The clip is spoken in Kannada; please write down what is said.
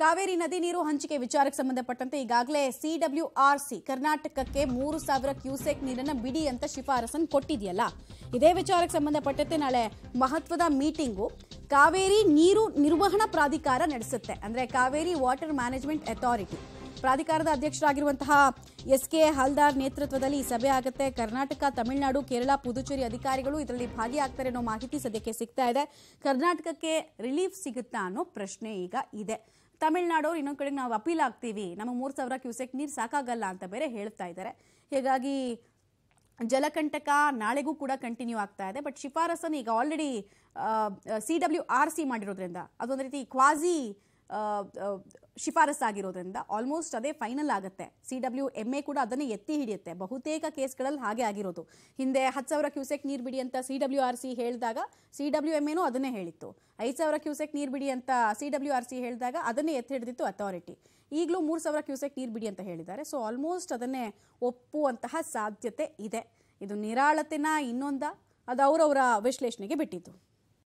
ಕಾವೇರಿ ನದಿ ನೀರು ಹಂಚಿಕೆ ವಿಚಾರಕ್ಕೆ ಸಂಬಂಧಪಟ್ಟಂತೆ ಈಗಾಗಲೇ ಸಿ ಕರ್ನಾಟಕಕ್ಕೆ ಮೂರು ಸಾವಿರ ಕ್ಯೂಸೆಕ್ ನೀರನ್ನು ಬಿಡಿ ಅಂತ ಶಿಫಾರಸನ್ನು ಕೊಟ್ಟಿದೆಯಲ್ಲ ಇದೇ ವಿಚಾರಕ್ಕೆ ಸಂಬಂಧಪಟ್ಟಂತೆ ನಾಳೆ ಮಹತ್ವದ ಮೀಟಿಂಗು ಕಾವೇರಿ ನೀರು ನಿರ್ವಹಣಾ ಪ್ರಾಧಿಕಾರ ನಡೆಸುತ್ತೆ ಅಂದರೆ ಕಾವೇರಿ ವಾಟರ್ ಮ್ಯಾನೇಜ್ಮೆಂಟ್ ಅಥಾರಿಟಿ ಪ್ರಾಧಿಕಾರದ ಅಧ್ಯಕ್ಷರಾಗಿರುವಂತಹ ಎಸ್ ಕೆ ಹಲ್ದಾರ್ ನೇತೃತ್ವದಲ್ಲಿ ಈ ಸಭೆ ಆಗುತ್ತೆ ಕರ್ನಾಟಕ ತಮಿಳುನಾಡು ಕೇರಳ ಪುದುಚೇರಿ ಅಧಿಕಾರಿಗಳು ಇದರಲ್ಲಿ ಭಾಗಿಯಾಗ್ತಾರೆ ಅನ್ನೋ ಮಾಹಿತಿ ಸದ್ಯಕ್ಕೆ ಸಿಗ್ತಾ ಇದೆ ಕರ್ನಾಟಕಕ್ಕೆ ರಿಲೀಫ್ ಸಿಗುತ್ತಾ ಅನ್ನೋ ಪ್ರಶ್ನೆ ಈಗ ಇದೆ ತಮಿಳ್ನಾಡು ಇನ್ನೊಂದು ಕಡೆಗೆ ನಾವು ಅಪೀಲ್ ಆಗ್ತೀವಿ ನಮಗೆ ಮೂರು ಸಾವಿರ ಕ್ಯೂಸೆಕ್ ನೀರು ಸಾಕಾಗಲ್ಲ ಅಂತ ಬೇರೆ ಹೇಳ್ತಾ ಇದ್ದಾರೆ ಹೀಗಾಗಿ ಜಲಕಂಟಕ ನಾಳೆಗೂ ಕೂಡ ಕಂಟಿನ್ಯೂ ಆಗ್ತಾ ಇದೆ ಬಟ್ ಶಿಫಾರಸನ್ನು ಈಗ already C W R C ಮಾಡಿರೋದ್ರಿಂದ ಅದೊಂದು ರೀತಿ ಕ್ವಾಸಿ ಆಗಿರೋದ್ರಿಂದ ಆಲ್ಮೋಸ್ಟ್ ಅದೇ ಫೈನಲ್ ಆಗುತ್ತೆ ಸಿ ಡಬ್ಲ್ಯೂ ಎಮ್ ಎ ಕೂಡ ಅದನ್ನೇ ಎತ್ತಿ ಹಿಡಿಯುತ್ತೆ ಬಹುತೇಕ ಕೇಸ್ಗಳಲ್ಲಿ ಹಾಗೆ ಆಗಿರೋದು ಹಿಂದೆ ಹತ್ತು ಸಾವಿರ ಕ್ಯೂಸೆಕ್ ನೀರು ಬಿಡಿ ಅಂತ ಸಿ ಡಬ್ಲ್ಯೂ ಆರ್ ಸಿ ಹೇಳಿದಾಗ ಸಿ ಡಬ್ಲ್ಯೂ ಎಮ್ ಎನೂ ಅದನ್ನೇ ಹೇಳಿತ್ತು ಐದು ಸಾವಿರ ಕ್ಯೂಸೆಕ್ ನೀರು ಬಿಡಿ ಅಂತ ಸಿ ಡಬ್ಲ್ಯೂ ಆರ್ ಸಿ ಹೇಳಿದಾಗ ಅದನ್ನೇ ಎತ್ತಿ ಹಿಡಿದಿತ್ತು ಅಥಾರಿಟಿ ಈಗಲೂ ಮೂರು ಸಾವಿರ ಕ್ಯೂಸೆಕ್ ನೀರು ಬಿಡಿ ಅಂತ ಹೇಳಿದ್ದಾರೆ ಸೊ ಆಲ್ಮೋಸ್ಟ್ ಅದನ್ನೇ ಒಪ್ಪುವಂತಹ ಸಾಧ್ಯತೆ ಇದೆ ಇದು ನಿರಾಳತೆನ ಇನ್ನೊಂದ ಅದು ಅವರವರ ವಿಶ್ಲೇಷಣೆಗೆ ಬಿಟ್ಟಿತ್ತು